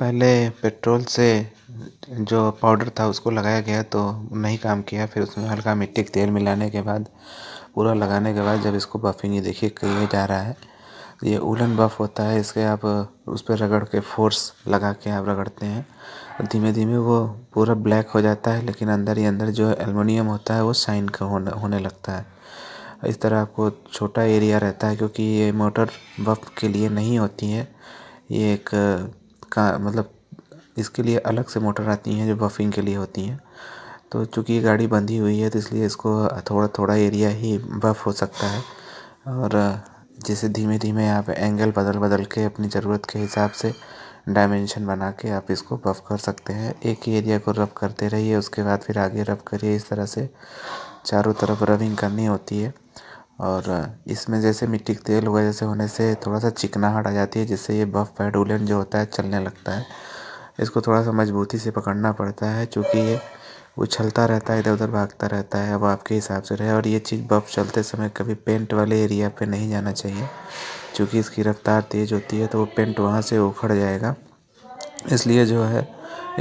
पहले पेट्रोल से जो पाउडर था उसको लगाया गया तो नहीं काम किया फिर उसमें हल्का मिट्टी का तेल मिलाने के बाद पूरा लगाने के बाद जब इसको बफ़िंग ये देखिए किया जा रहा है ये उलन बफ़ होता है इसके आप उस पर रगड़ के फोर्स लगा के आप रगड़ते हैं धीमे धीमे वो पूरा ब्लैक हो जाता है लेकिन अंदर ही अंदर जो एलमिनियम होता है वो साइन का होने होने लगता है इस तरह आपको छोटा एरिया रहता है क्योंकि ये मोटर बफ के लिए नहीं होती है ये एक का मतलब इसके लिए अलग से मोटर आती हैं जो बफिंग के लिए होती हैं तो चूँकि ये गाड़ी बंधी हुई है तो इसलिए इसको थोड़ा थोड़ा एरिया ही बफ़ हो सकता है और जैसे धीमे धीमे आप एंगल बदल बदल के अपनी ज़रूरत के हिसाब से डायमेंशन बना के आप इसको बफ़ कर सकते हैं एक ही एरिया को रब करते रहिए उसके बाद फिर आगे रब करिए इस तरह से चारों तरफ रबिंग करनी होती है और इसमें जैसे मिट्टी के तेल हुआ जैसे होने से थोड़ा सा चिकनाहट आ जाती है जिससे ये बफ़ पैड उलन जो होता है चलने लगता है इसको थोड़ा सा मज़बूती से पकड़ना पड़ता है चूँकि ये उछलता रहता है इधर उधर भागता रहता है अब आपके हिसाब से रहे और ये चीज़ बफ़ चलते समय कभी पेंट वाले एरिया पे नहीं जाना चाहिए चूँकि इसकी रफ़्तार तेज़ होती है तो वो पेंट वहाँ से उखड़ जाएगा इसलिए जो है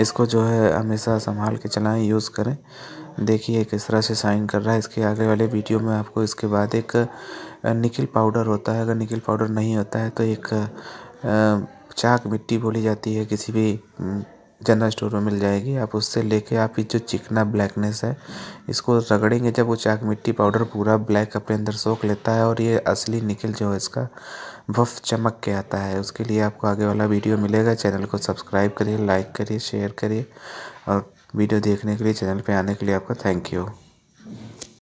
इसको जो है हमेशा संभाल के चलाएं यूज़ करें देखिए किस तरह से साइन कर रहा है इसके आगे वाले वीडियो में आपको इसके बाद एक निकिल पाउडर होता है अगर निकिल पाउडर नहीं होता है तो एक चाक मिट्टी बोली जाती है किसी भी जनरल स्टोर में मिल जाएगी आप उससे लेके आप ये जो चिकना ब्लैकनेस है इसको रगड़ेंगे जब वो चाक मिट्टी पाउडर पूरा ब्लैक अपने अंदर सोख लेता है और ये असली निकल जो है इसका वफ चमक के आता है उसके लिए आपको आगे वाला वीडियो मिलेगा चैनल को सब्सक्राइब करिए लाइक करिए शेयर करिए और वीडियो देखने के लिए चैनल पर आने के लिए आपका थैंक यू